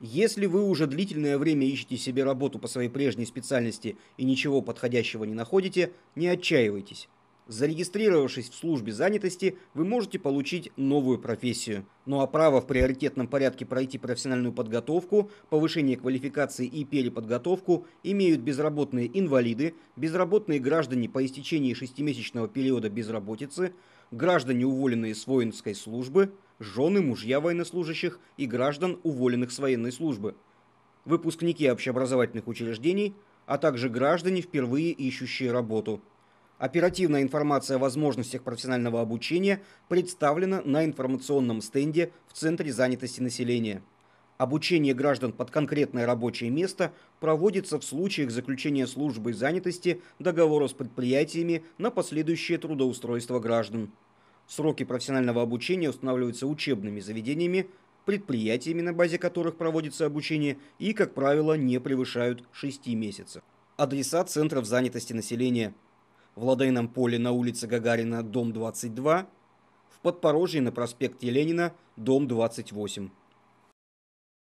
Если вы уже длительное время ищете себе работу по своей прежней специальности и ничего подходящего не находите, не отчаивайтесь. Зарегистрировавшись в службе занятости, вы можете получить новую профессию. Ну а право в приоритетном порядке пройти профессиональную подготовку, повышение квалификации и переподготовку имеют безработные инвалиды, безработные граждане по истечении шестимесячного периода безработицы, граждане, уволенные с воинской службы, жены, мужья военнослужащих и граждан, уволенных с военной службы, выпускники общеобразовательных учреждений, а также граждане, впервые ищущие работу – Оперативная информация о возможностях профессионального обучения представлена на информационном стенде в Центре занятости населения. Обучение граждан под конкретное рабочее место проводится в случаях заключения службы занятости договора с предприятиями на последующее трудоустройство граждан. Сроки профессионального обучения устанавливаются учебными заведениями, предприятиями, на базе которых проводится обучение, и, как правило, не превышают 6 месяцев. Адреса центров занятости населения – в Ладейном поле на улице Гагарина, дом 22, в Подпорожье на проспекте Ленина, дом 28.